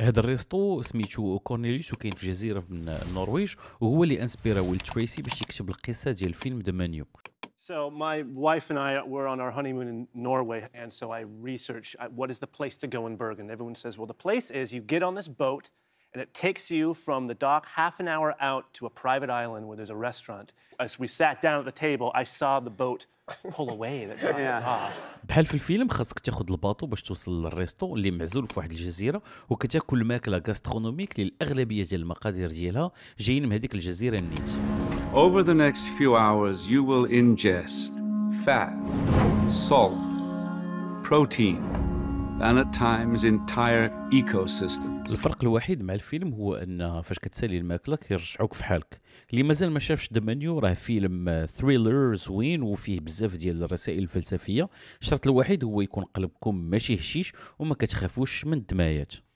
هذا الريستو سميتو كورنيليوس وكاين في جزيره من النرويج وهو اللي انسبيرا ويل تريسي باش يكتب القصه ديال فيلم ذا مانيو So my wife and I were on our honeymoon in Norway, and so I researched what is the place to go in Bergen. Everyone says, well, the place is you get on this boat and it takes you from the dock half an hour out to a private island where there's a restaurant. As we sat down at the table, I saw the boat pull away that dropped us off. بحال في الفيلم خاصك تاخذ الباطو باش توصل للريستو اللي معزول في واحد الجزيره وكتاكل ماكله غاسترونوميك اللي الاغلبيه ديال المقادير ديالها جايين من هذيك الجزيره النيت. Over the next few hours you will ingest fat, salt, protein, and at times entire ecosystems. الفرق الوحيد مع الفيلم هو ان فاش كتسالي الماكله كيرجعوك في حالك اللي مازال ما شافش ذا منيو راه فيلم ثريلر زوين وفيه بزاف ديال الرسائل الفلسفيه الشرط الوحيد هو يكون قلبكم ماشي هشيش وما كتخافوش من الدمايات